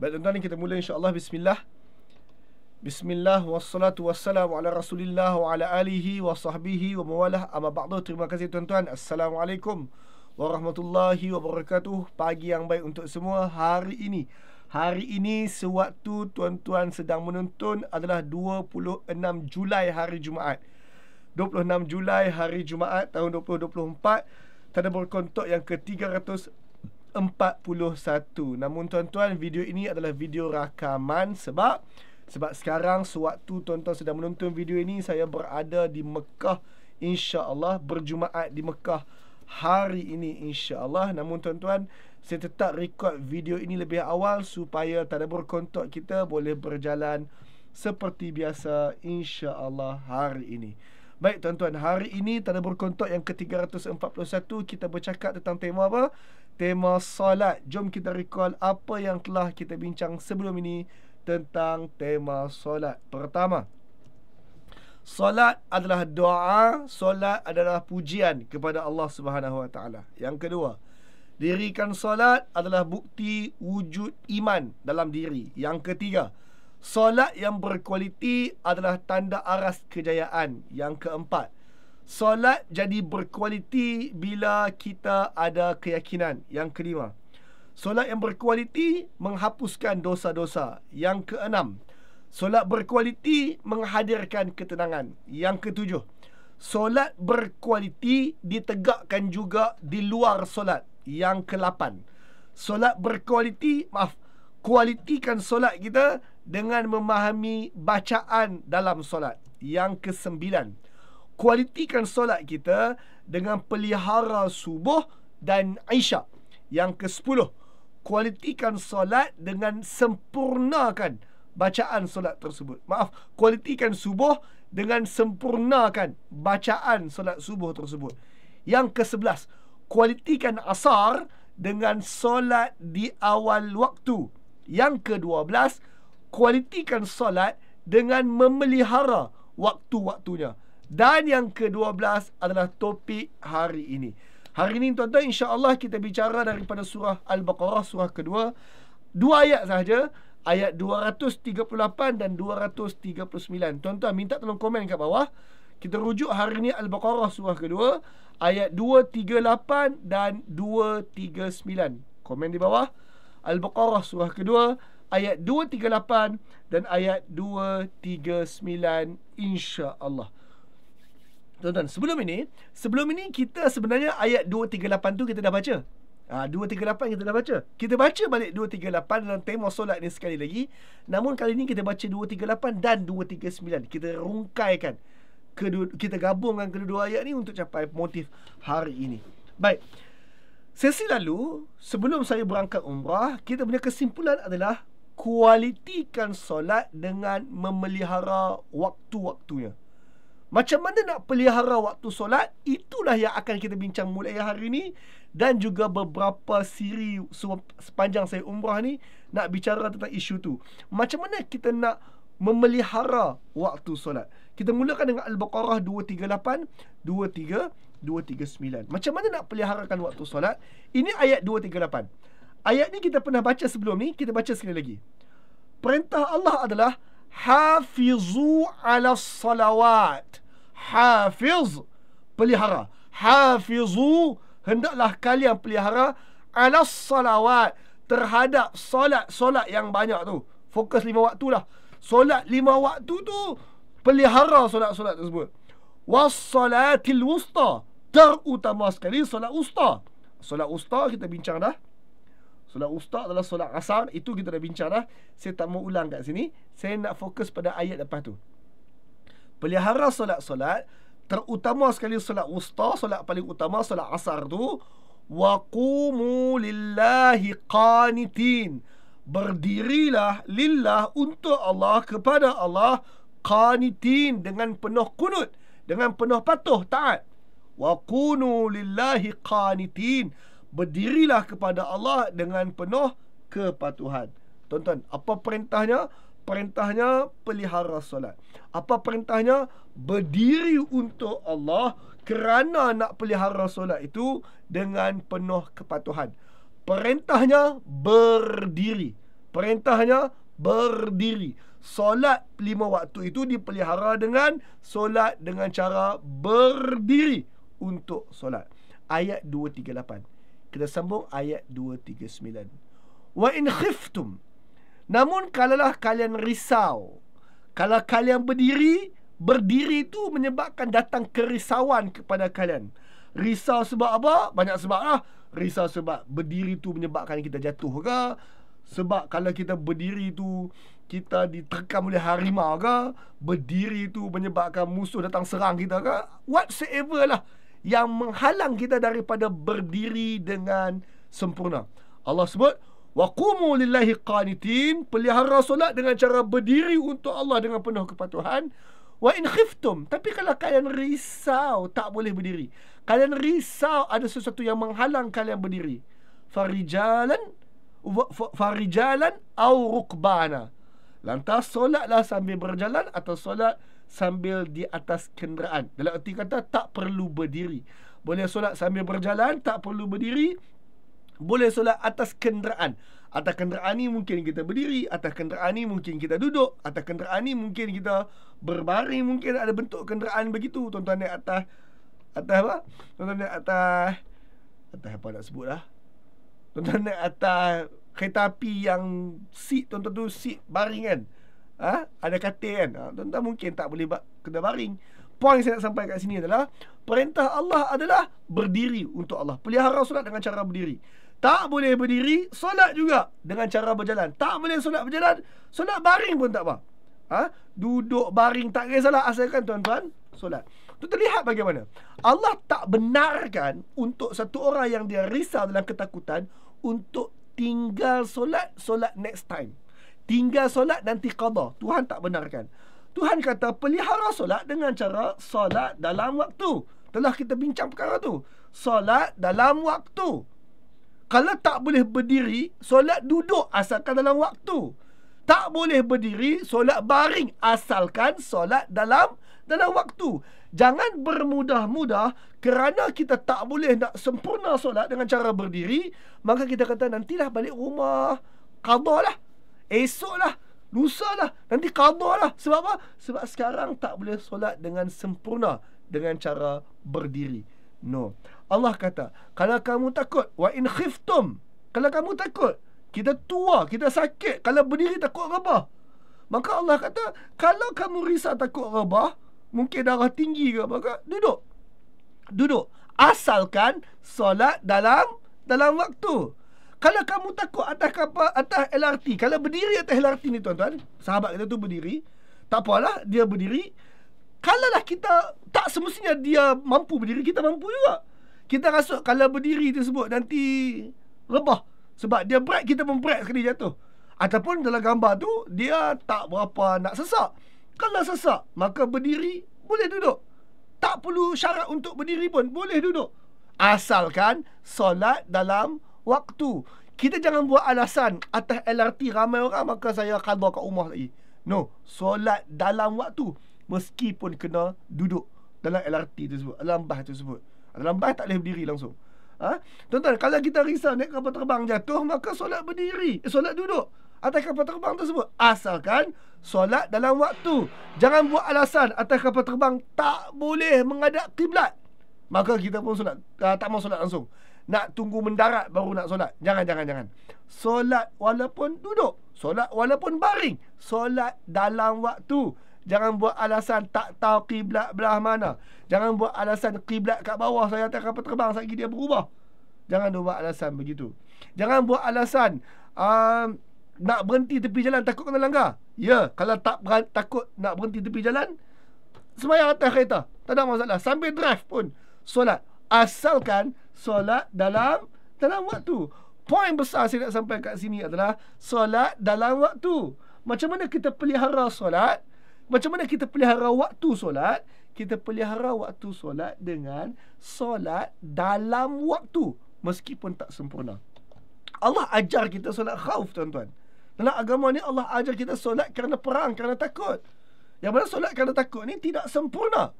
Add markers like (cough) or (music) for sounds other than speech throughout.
Baik tuan-tuan kita mula insyaAllah Bismillah Bismillah Wassalatu wassalamu ala rasulillah Wa ala alihi wa sahbihi wa mawalah Amma ba'du Terima kasih tuan-tuan Assalamualaikum Warahmatullahi wabarakatuh Pagi yang baik untuk semua Hari ini Hari ini sewaktu tuan-tuan sedang menonton Adalah 26 Julai hari Jumaat 26 Julai hari Jumaat tahun 2024 Tanda berkontok yang ke-346 41. Namun tuan-tuan, video ini adalah video rakaman sebab sebab sekarang sewaktu tuan-tuan sedang menonton video ini, saya berada di Mekah insya-Allah berjumaat di Mekah hari ini insya-Allah. Namun tuan-tuan, saya tetap rekod video ini lebih awal supaya tanda kontak kita boleh berjalan seperti biasa insya-Allah hari ini. Baik tuan-tuan, hari ini tanda kontak yang ke-341 kita bercakap tentang tema apa? tema solat. Jom kita recall apa yang telah kita bincang sebelum ini tentang tema solat. Pertama, solat adalah doa, solat adalah pujian kepada Allah Subhanahu Wa Taala. Yang kedua, dirikan solat adalah bukti wujud iman dalam diri. Yang ketiga, solat yang berkualiti adalah tanda aras kejayaan. Yang keempat, Solat jadi berkualiti bila kita ada keyakinan. Yang kelima. Solat yang berkualiti menghapuskan dosa-dosa. Yang keenam. Solat berkualiti menghadirkan ketenangan. Yang ketujuh. Solat berkualiti ditegakkan juga di luar solat. Yang kelapan. Solat berkualiti, maaf, kualitikan solat kita dengan memahami bacaan dalam solat. Yang kesembilan kualitikan solat kita dengan pelihara subuh dan isyak. Yang ke-10, kualitikan solat dengan sempurnakan bacaan solat tersebut. Maaf, kualitikan subuh dengan sempurnakan bacaan solat subuh tersebut. Yang ke-11, kualitikan asar dengan solat di awal waktu. Yang ke-12, kualitikan solat dengan memelihara waktu-waktunya. Dan yang ke-12 adalah topik hari ini. Hari ini tuan-tuan insya-Allah kita bicara daripada surah Al-Baqarah surah kedua. Dua ayat sahaja, ayat 238 dan 239. Tuan-tuan minta tolong komen kat bawah. Kita rujuk hari ini Al-Baqarah surah kedua ayat 238 dan 239. Komen di bawah. Al-Baqarah surah kedua ayat 238 dan ayat 239 insya-Allah tuan-tuan, sebelum ini, sebelum ini kita sebenarnya ayat 238 tu kita dah baca. Ah ha, 238 kita dah baca. Kita baca balik 238 dalam tema solat ni sekali lagi. Namun kali ini kita baca 238 dan 239. Kita rungkaikan kedua kita gabungkan kedua-dua ayat ni untuk capai motif hari ini. Baik. Sesi lalu, sebelum saya berangkat umrah, kita punya kesimpulan adalah kualitikan solat dengan memelihara waktu-waktunya. Macam mana nak pelihara waktu solat? Itulah yang akan kita bincang mulai hari ini dan juga beberapa siri sepanjang saya umrah ni nak bicara tentang isu tu. Macam mana kita nak memelihara waktu solat? Kita mulakan dengan Al-Baqarah 238 23 239. Macam mana nak peliharakan waktu solat? Ini ayat 238. Ayat ni kita pernah baca sebelum ni, kita baca sekali lagi. Perintah Allah adalah hafizu ala salawat hafiz pelihara hafizu hendaklah kalian pelihara ala salawat terhadap solat-solat yang banyak tu fokus lima waktu lah solat lima waktu tu pelihara solat-solat tersebut was salatil wusta terutama sekali solat usta solat usta kita bincang dah Solat ustaz adalah solat asar Itu kita dah bincang dah Saya tak mau ulang kat sini Saya nak fokus pada ayat lepas tu Pelihara solat-solat Terutama sekali solat usta Solat paling utama solat asar tu Waqumu lillahi qanitin Berdirilah lillah untuk Allah Kepada Allah Qanitin dengan penuh kunut Dengan penuh patuh taat Waqunu lillahi qanitin berdirilah kepada Allah dengan penuh kepatuhan. Tonton, apa perintahnya? Perintahnya pelihara solat. Apa perintahnya? Berdiri untuk Allah kerana nak pelihara solat itu dengan penuh kepatuhan. Perintahnya berdiri. Perintahnya berdiri. Solat lima waktu itu dipelihara dengan solat dengan cara berdiri untuk solat. Ayat 238. Kita sambung ayat 239. Wa in khiftum. Namun kalaulah kalian risau. Kalau kalian berdiri, berdiri itu menyebabkan datang kerisauan kepada kalian. Risau sebab apa? Banyak sebab lah. Risau sebab berdiri itu menyebabkan kita jatuh ke? Sebab kalau kita berdiri itu kita diterkam oleh harimau ke? Berdiri itu menyebabkan musuh datang serang kita ke? Whatsoever lah yang menghalang kita daripada berdiri dengan sempurna. Allah sebut wa qumu lillahi qanitin, pelihara solat dengan cara berdiri untuk Allah dengan penuh kepatuhan. Wa in khiftum, tapi kalau kalian risau tak boleh berdiri. Kalian risau ada sesuatu yang menghalang kalian berdiri. Farijalan farijalan au rukbana. Lantas solatlah sambil berjalan atau solat sambil di atas kenderaan. Dalam erti kata tak perlu berdiri. Boleh solat sambil berjalan, tak perlu berdiri. Boleh solat atas kenderaan. Atas kenderaan ni mungkin kita berdiri, atas kenderaan ni mungkin kita duduk, atas kenderaan ni mungkin kita berbaring, mungkin ada bentuk kenderaan begitu. tuan naik atas atas apa? tuan naik atas atas apa nak sebut lah. tuan naik atas kereta api yang seat tonton tu seat baring kan ha? ada katil kan ha, tuan-tuan mungkin tak boleh kena baring poin saya nak sampai kat sini adalah perintah Allah adalah berdiri untuk Allah pelihara solat dengan cara berdiri tak boleh berdiri solat juga dengan cara berjalan tak boleh solat berjalan solat baring pun tak apa ha? duduk baring tak kisahlah asalkan tuan-tuan solat tu terlihat bagaimana Allah tak benarkan untuk satu orang yang dia risau dalam ketakutan untuk tinggal solat solat next time Tinggal solat nanti qadar. Tuhan tak benarkan. Tuhan kata pelihara solat dengan cara solat dalam waktu. Telah kita bincang perkara tu. Solat dalam waktu. Kalau tak boleh berdiri, solat duduk asalkan dalam waktu. Tak boleh berdiri, solat baring asalkan solat dalam dalam waktu. Jangan bermudah-mudah kerana kita tak boleh nak sempurna solat dengan cara berdiri, maka kita kata nantilah balik rumah, lah. Esok lah Lusa lah Nanti kabar lah Sebab apa? Sebab sekarang tak boleh solat dengan sempurna Dengan cara berdiri No Allah kata Kalau kamu takut Wa in khiftum Kalau kamu takut Kita tua Kita sakit Kalau berdiri takut rebah Maka Allah kata Kalau kamu risau takut rebah Mungkin darah tinggi ke apa ke Duduk Duduk Asalkan Solat dalam Dalam waktu kalau kamu takut atas kapal atas LRT, kalau berdiri atas LRT ni tuan-tuan, sahabat kita tu berdiri, tak apalah dia berdiri. Kalau kita tak semestinya dia mampu berdiri, kita mampu juga. Kita rasa kalau berdiri tersebut nanti rebah sebab dia break kita pun break sekali jatuh. Ataupun dalam gambar tu dia tak berapa nak sesak. Kalau sesak, maka berdiri boleh duduk. Tak perlu syarat untuk berdiri pun boleh duduk. Asalkan solat dalam waktu. Kita jangan buat alasan atas LRT ramai orang maka saya kadar kat rumah lagi. No, solat dalam waktu meskipun kena duduk dalam LRT tersebut, dalam bas sebut, Dalam bas tak boleh berdiri langsung. Ha? tuan kalau kita risau naik kapal terbang jatuh maka solat berdiri, eh, solat duduk atas kapal terbang tersebut asalkan solat dalam waktu. Jangan buat alasan atas kapal terbang tak boleh menghadap kiblat. Maka kita pun solat ah, tak mau solat langsung nak tunggu mendarat baru nak solat. Jangan jangan jangan. Solat walaupun duduk, solat walaupun baring, solat dalam waktu. Jangan buat alasan tak tahu kiblat belah mana. Jangan buat alasan kiblat kat bawah saya tak apa terbang sakit dia berubah. Jangan buat alasan begitu. Jangan buat alasan um, nak berhenti tepi jalan takut kena langgar. Ya, kalau tak beran, takut nak berhenti tepi jalan semayang atas kereta. Tak ada masalah. Sambil drive pun solat. Asalkan solat dalam dalam waktu. Poin besar saya nak sampai kat sini adalah solat dalam waktu. Macam mana kita pelihara solat? Macam mana kita pelihara waktu solat? Kita pelihara waktu solat dengan solat dalam waktu meskipun tak sempurna. Allah ajar kita solat khauf tuan-tuan. Dalam agama ni Allah ajar kita solat kerana perang, kerana takut. Yang mana solat kerana takut ni tidak sempurna.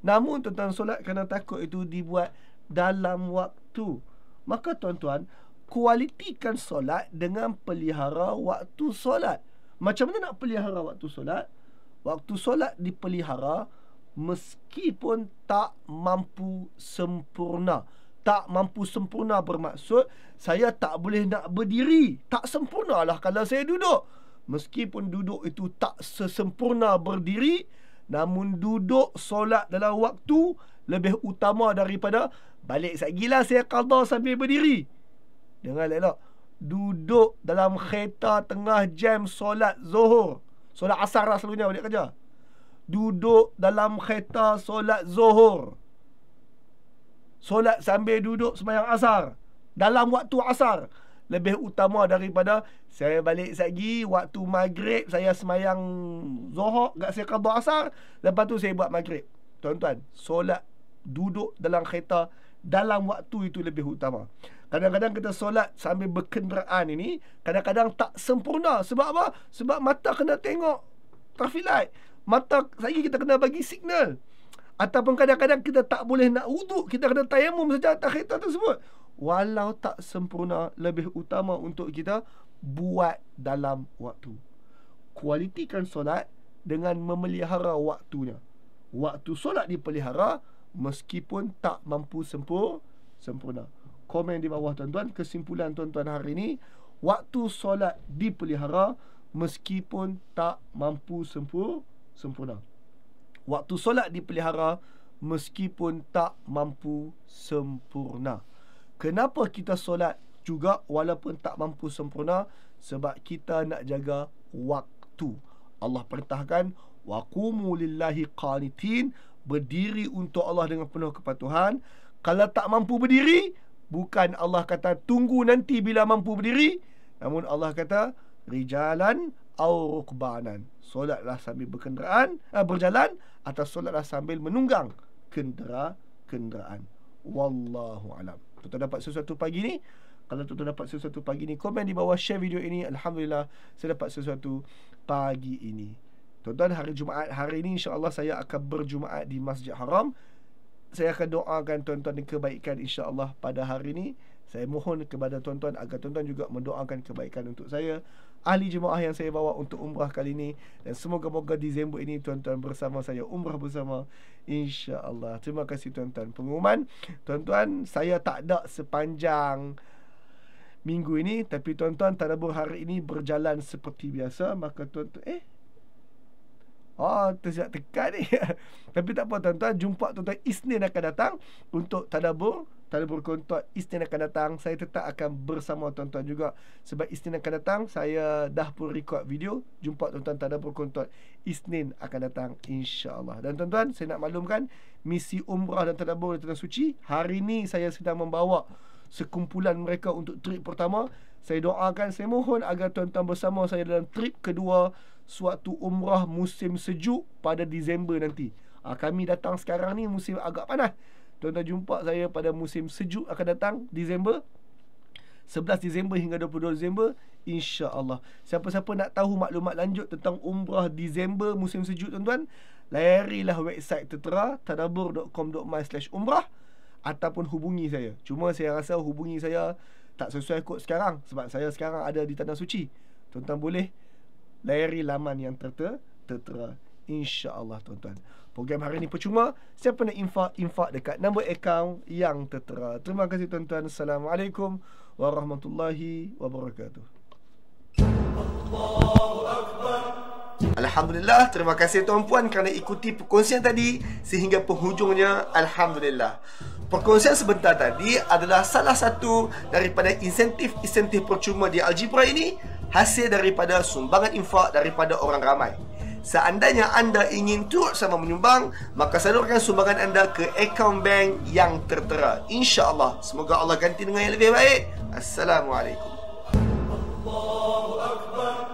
Namun tuan-tuan solat kerana takut itu dibuat dalam waktu. Maka tuan-tuan, kualitikan solat dengan pelihara waktu solat. Macam mana nak pelihara waktu solat? Waktu solat dipelihara meskipun tak mampu sempurna. Tak mampu sempurna bermaksud saya tak boleh nak berdiri. Tak sempurnalah kalau saya duduk. Meskipun duduk itu tak sesempurna berdiri, namun duduk solat dalam waktu lebih utama daripada Balik satgi lah saya qadar sambil berdiri. Dengar lelak Duduk dalam kereta tengah jam solat zuhur. Solat asar lah selalunya balik kerja. Duduk dalam kereta solat zuhur. Solat sambil duduk semayang asar. Dalam waktu asar. Lebih utama daripada saya balik satgi waktu maghrib saya semayang zuhur. Gak saya qadar asar. Lepas tu saya buat maghrib. Tuan-tuan, solat duduk dalam kereta dalam waktu itu lebih utama. Kadang-kadang kita solat sambil berkenderaan ini, kadang-kadang tak sempurna. Sebab apa? Sebab mata kena tengok traffic light. Mata lagi kita kena bagi signal. Ataupun kadang-kadang kita tak boleh nak wuduk, kita kena tayamum sejak atas kereta tersebut. Walau tak sempurna, lebih utama untuk kita buat dalam waktu. Kualitikan solat dengan memelihara waktunya. Waktu solat dipelihara, meskipun tak mampu sempur, sempurna. Komen di bawah tuan-tuan kesimpulan tuan-tuan hari ini waktu solat dipelihara meskipun tak mampu sempur, sempurna. Waktu solat dipelihara meskipun tak mampu sempurna. Kenapa kita solat juga walaupun tak mampu sempurna sebab kita nak jaga waktu. Allah perintahkan waqumu lillahi qanitin berdiri untuk Allah dengan penuh kepatuhan kalau tak mampu berdiri bukan Allah kata tunggu nanti bila mampu berdiri namun Allah kata rijalan au rukbanan solatlah sambil berkenderaan eh, berjalan atau solatlah sambil menunggang kendera kenderaan wallahu alam tuan dapat sesuatu pagi ni kalau tuan dapat sesuatu pagi ni komen di bawah share video ini alhamdulillah saya dapat sesuatu pagi ini Tuan-tuan hari Jumaat hari ini insya-Allah saya akan berjumaat di Masjid Haram. Saya akan doakan tuan-tuan kebaikan insya-Allah pada hari ini. Saya mohon kepada tuan-tuan agar tuan-tuan juga mendoakan kebaikan untuk saya ahli jemaah yang saya bawa untuk umrah kali ini dan semoga-moga di Disember ini tuan-tuan bersama saya umrah bersama insya-Allah. Terima kasih tuan-tuan. Pengumuman tuan-tuan saya tak ada sepanjang minggu ini tapi tuan-tuan tadabbur hari ini berjalan seperti biasa maka tuan-tuan eh Oh, ah, tersiap tekan ni. (laughs) Tapi tak apa tuan-tuan, jumpa tuan-tuan Isnin akan datang untuk tadabur, tadabur kontot Isnin akan datang. Saya tetap akan bersama tuan-tuan juga sebab Isnin akan datang, saya dah pun record video jumpa tuan-tuan tadabur kontot Isnin akan datang insya-Allah. Dan tuan-tuan, saya nak maklumkan misi umrah dan tadabur di Tanah Suci. Hari ini saya sedang membawa sekumpulan mereka untuk trip pertama. Saya doakan, saya mohon agar tuan-tuan bersama saya dalam trip kedua suatu umrah musim sejuk pada Disember nanti. Ha, kami datang sekarang ni musim agak panas. Tuan-tuan jumpa saya pada musim sejuk akan datang Disember. 11 Disember hingga 22 Disember insya-Allah. Siapa-siapa nak tahu maklumat lanjut tentang umrah Disember musim sejuk tuan-tuan, layarilah website tetera tadabbur.com.my/umrah ataupun hubungi saya. Cuma saya rasa hubungi saya tak sesuai kot sekarang sebab saya sekarang ada di tanah suci. Tuan-tuan boleh layari laman yang tertera, tertera insya-Allah tuan-tuan. Program hari ini percuma. Siapa nak infak, infak dekat nombor akaun yang tertera. Terima kasih tuan-tuan. Assalamualaikum warahmatullahi wabarakatuh. Alhamdulillah, terima kasih tuan-puan kerana ikuti perkongsian tadi sehingga penghujungnya Alhamdulillah. Perkongsian sebentar tadi adalah salah satu daripada insentif-insentif percuma di Algebra ini hasil daripada sumbangan infak daripada orang ramai. Seandainya anda ingin turut sama menyumbang, maka salurkan sumbangan anda ke akaun bank yang tertera. Insya Allah, semoga Allah ganti dengan yang lebih baik. Assalamualaikum.